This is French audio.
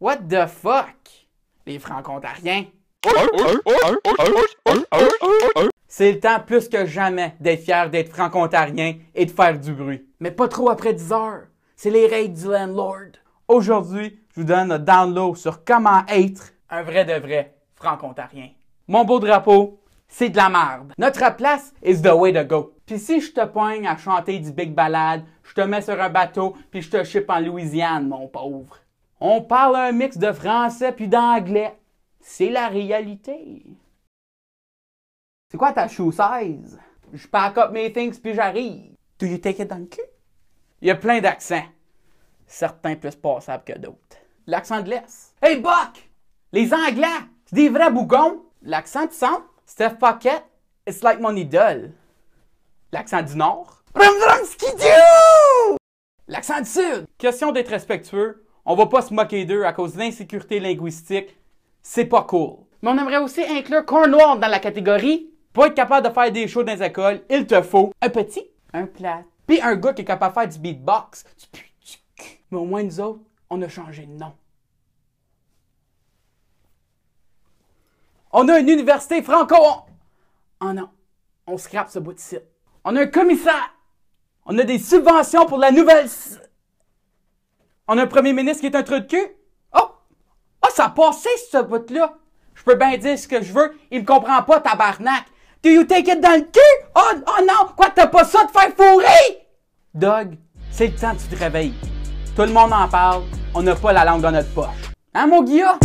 What the fuck? Les Franco-Ontariens. C'est le temps plus que jamais d'être fier d'être franco-ontarien et de faire du bruit. Mais pas trop après 10 heures. C'est les raids du landlord. Aujourd'hui, je vous donne un download sur comment être un vrai de vrai franco-ontarien. Mon beau drapeau, c'est de la merde. Notre place is the way to go. Puis si je te poigne à chanter du big ballade, je te mets sur un bateau puis je te ship en Louisiane, mon pauvre. On parle un mix de français puis d'anglais. C'est la réalité. C'est quoi ta shoe size? Je pack up mes things puis j'arrive. Do you take it dans le Il y a plein d'accents. Certains plus passables que d'autres. L'accent de l'Est. Hey Buck! Les Anglais! C'est des vrais bougons! L'accent du centre. Steph Pocket. It's like mon idole. L'accent du Nord. L'accent du Sud! Question d'être respectueux, on va pas se moquer d'eux à cause de l'insécurité linguistique. C'est pas cool. Mais on aimerait aussi inclure Cornwall dans la catégorie. Pour être capable de faire des shows dans les écoles, il te faut un petit, un plat, puis un gars qui est capable de faire du beatbox. Mais au moins nous autres, on a changé de nom. On a une université franco. Oh non, on scrape ce bout de site. On a un commissaire. On a des subventions pour la nouvelle. On a un premier ministre qui est un truc de cul? Oh! Ah, ça a passé, ce bout-là! Je peux bien dire ce que je veux, il me comprend pas, tabarnak! Do you take it dans le cul? Oh, oh non! Quoi, t'as pas ça de faire fourrer? Doug, c'est le temps que tu te réveilles. Tout le monde en parle, on n'a pas la langue dans notre poche. Hein, mon Guilla?